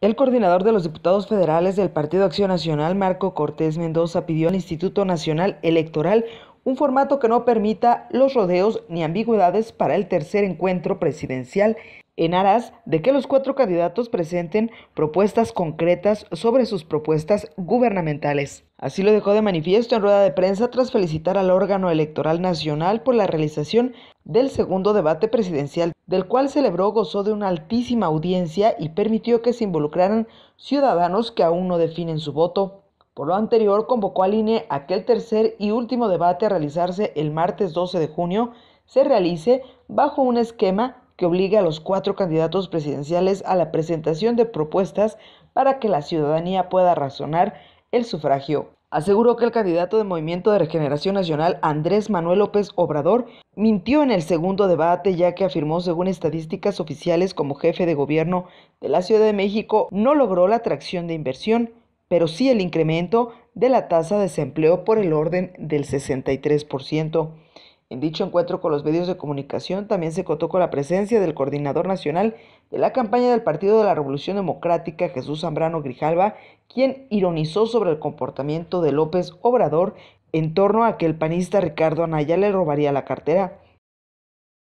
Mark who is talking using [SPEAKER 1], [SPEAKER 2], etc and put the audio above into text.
[SPEAKER 1] El coordinador de los diputados federales del Partido Acción Nacional, Marco Cortés Mendoza, pidió al Instituto Nacional Electoral un formato que no permita los rodeos ni ambigüedades para el tercer encuentro presidencial en aras de que los cuatro candidatos presenten propuestas concretas sobre sus propuestas gubernamentales. Así lo dejó de manifiesto en rueda de prensa tras felicitar al órgano electoral nacional por la realización del segundo debate presidencial, del cual celebró gozó de una altísima audiencia y permitió que se involucraran ciudadanos que aún no definen su voto. Por lo anterior, convocó al INE a que el tercer y último debate a realizarse el martes 12 de junio se realice bajo un esquema que obligue a los cuatro candidatos presidenciales a la presentación de propuestas para que la ciudadanía pueda razonar el sufragio. Aseguró que el candidato de Movimiento de Regeneración Nacional, Andrés Manuel López Obrador, mintió en el segundo debate ya que afirmó, según estadísticas oficiales como jefe de gobierno de la Ciudad de México, no logró la atracción de inversión, pero sí el incremento de la tasa de desempleo por el orden del 63%. En dicho encuentro con los medios de comunicación también se contó con la presencia del coordinador nacional de la campaña del Partido de la Revolución Democrática, Jesús Zambrano Grijalva, quien ironizó sobre el comportamiento de López Obrador en torno a que el panista Ricardo Anaya le robaría la cartera.